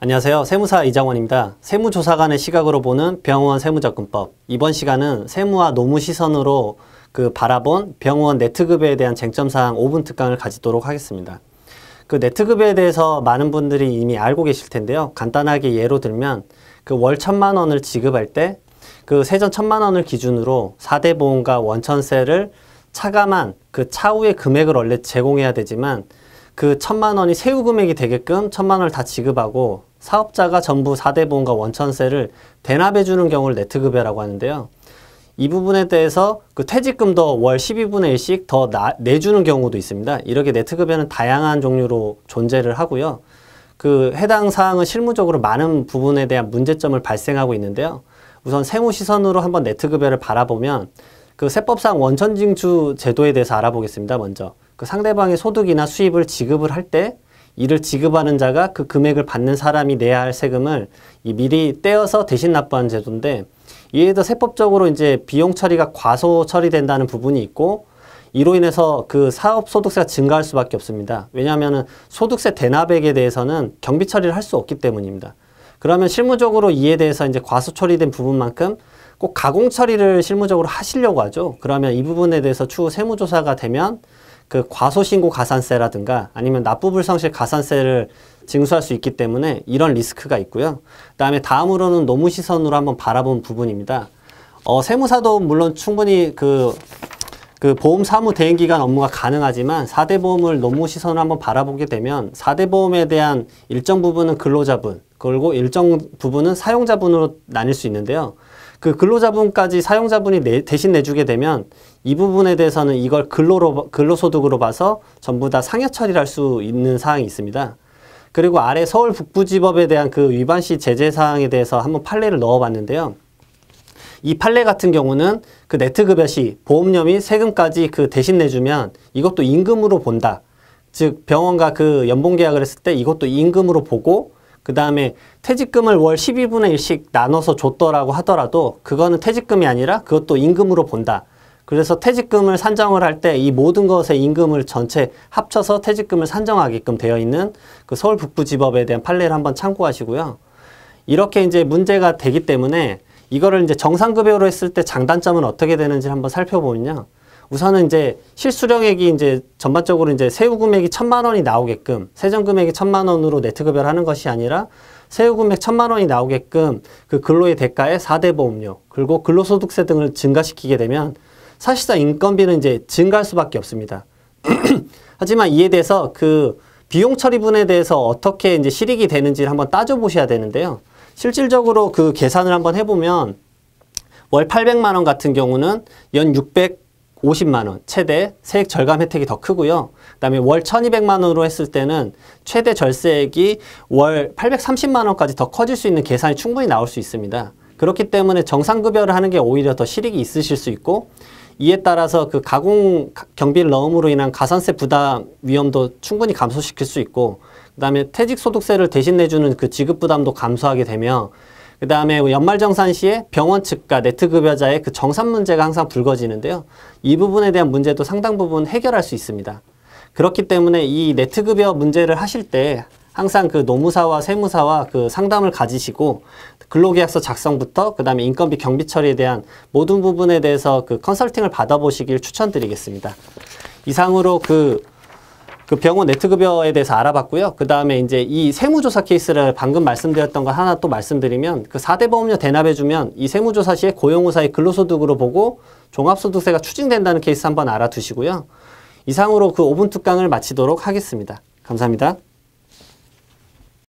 안녕하세요. 세무사 이장원입니다. 세무조사관의 시각으로 보는 병원 세무접근법. 이번 시간은 세무와 노무 시선으로 그 바라본 병원 네트급에 대한 쟁점사항 5분 특강을 가지도록 하겠습니다. 그네트급에 대해서 많은 분들이 이미 알고 계실 텐데요. 간단하게 예로 들면 그월 천만 원을 지급할 때 그 세전 천만 원을 기준으로 4대 보험과 원천세를 차감한 그 차후의 금액을 원래 제공해야 되지만 그 천만 원이 세후 금액이 되게끔 천만 원을 다 지급하고 사업자가 전부 4대 보험과 원천세를 대납해 주는 경우를 네트급여라고 하는데요. 이 부분에 대해서 그 퇴직금도 월 12분의 1씩 더 나, 내주는 경우도 있습니다. 이렇게 네트급여는 다양한 종류로 존재를 하고요. 그 해당 사항은 실무적으로 많은 부분에 대한 문제점을 발생하고 있는데요. 우선 세무 시선으로 한번 네트급여를 바라보면 그 세법상 원천징수 제도에 대해서 알아보겠습니다. 먼저 그 상대방의 소득이나 수입을 지급을 할 때 이를 지급하는 자가 그 금액을 받는 사람이 내야 할 세금을 이 미리 떼어서 대신 납부하는 제도인데 이에도 세법적으로 이제 비용 처리가 과소 처리된다는 부분이 있고 이로 인해서 그 사업 소득세가 증가할 수밖에 없습니다. 왜냐하면 소득세 대납액에 대해서는 경비 처리를 할 수 없기 때문입니다. 그러면 실무적으로 이에 대해서 이제 과소 처리된 부분만큼 꼭 가공 처리를 실무적으로 하시려고 하죠. 그러면 이 부분에 대해서 추후 세무조사가 되면 그 과소신고 가산세라든가 아니면 납부불상실 가산세를 징수할 수 있기 때문에 이런 리스크가 있고요. 그다음에 다음으로는 노무 시선으로 한번 바라본 부분입니다. 어, 세무사도 물론 충분히 그, 그 보험 사무 대행 기관 업무가 가능하지만 사대 보험을 노무 시선으로 한번 바라보게 되면 사대 보험에 대한 일정 부분은 근로자분 그리고 일정 부분은 사용자분으로 나뉠 수 있는데요. 그 근로자분까지 사용자분이 내, 대신 내주게 되면 이 부분에 대해서는 이걸 근로로, 근로소득으로 봐서 전부 다 상여 처리를 할 수 있는 사항이 있습니다. 그리고 아래 서울 북부지법에 대한 그 위반 시 제재 사항에 대해서 한번 판례를 넣어봤는데요. 이 판례 같은 경우는 그 네트급여 시 보험료 및 세금까지 그 대신 내주면 이것도 임금으로 본다. 즉 병원과 그 연봉 계약을 했을 때 이것도 임금으로 보고 그 다음에 퇴직금을 월 12분의 1씩 나눠서 줬더라고 하더라도 그거는 퇴직금이 아니라 그것도 임금으로 본다. 그래서 퇴직금을 산정을 할 때 이 모든 것의 임금을 전체 합쳐서 퇴직금을 산정하게끔 되어 있는 그 서울 북부지법에 대한 판례를 한번 참고하시고요. 이렇게 이제 문제가 되기 때문에 이거를 이제 정상급여로 했을 때 장단점은 어떻게 되는지 한번 살펴보면요. 우선은 이제 실수령액이 이제 전반적으로 이제 세후 금액이 천만 원이 나오게끔 세전 금액이 천만 원으로 네트 급여하는 것이 아니라 세후 금액 천만 원이 나오게끔 그 근로의 대가에 사대 보험료 그리고 근로소득세 등을 증가시키게 되면 사실상 인건비는 이제 증가할 수밖에 없습니다. 하지만 이에 대해서 그 비용 처리분에 대해서 어떻게 이제 실익이 되는지를 한번 따져보셔야 되는데요. 실질적으로 그 계산을 한번 해보면 월 800만 원 같은 경우는 연 600, 50만 원 최대 세액 절감 혜택이 더 크고요. 그다음에 월 1,200만 원으로 했을 때는 최대 절세액이 월 830만 원까지 더 커질 수 있는 계산이 충분히 나올 수 있습니다. 그렇기 때문에 정상급여를 하는 게 오히려 더 실익이 있으실 수 있고 이에 따라서 그 가공 경비를 넣음으로 인한 가산세 부담 위험도 충분히 감소시킬 수 있고 그다음에 퇴직소득세를 대신 내주는 그 지급 부담도 감소하게 되며 그 다음에 연말정산 시에 병원 측과 네트급여자의 그 정산 문제가 항상 불거지는데요. 이 부분에 대한 문제도 상당 부분 해결할 수 있습니다. 그렇기 때문에 이 네트급여 문제를 하실 때 항상 그 노무사와 세무사와 그 상담을 가지시고 근로계약서 작성부터 그 다음에 인건비 경비 처리에 대한 모든 부분에 대해서 그 컨설팅을 받아보시길 추천드리겠습니다. 이상으로 그그 병원 네트급여에 대해서 알아봤고요. 그 다음에 이제 이 세무조사 케이스를 방금 말씀드렸던 거 하나 또 말씀드리면 그 4대 보험료 대납해주면 이 세무조사 시에 고용우사의 근로소득으로 보고 종합소득세가 추징된다는 케이스 한번 알아두시고요. 이상으로 그 5분 특강을 마치도록 하겠습니다. 감사합니다.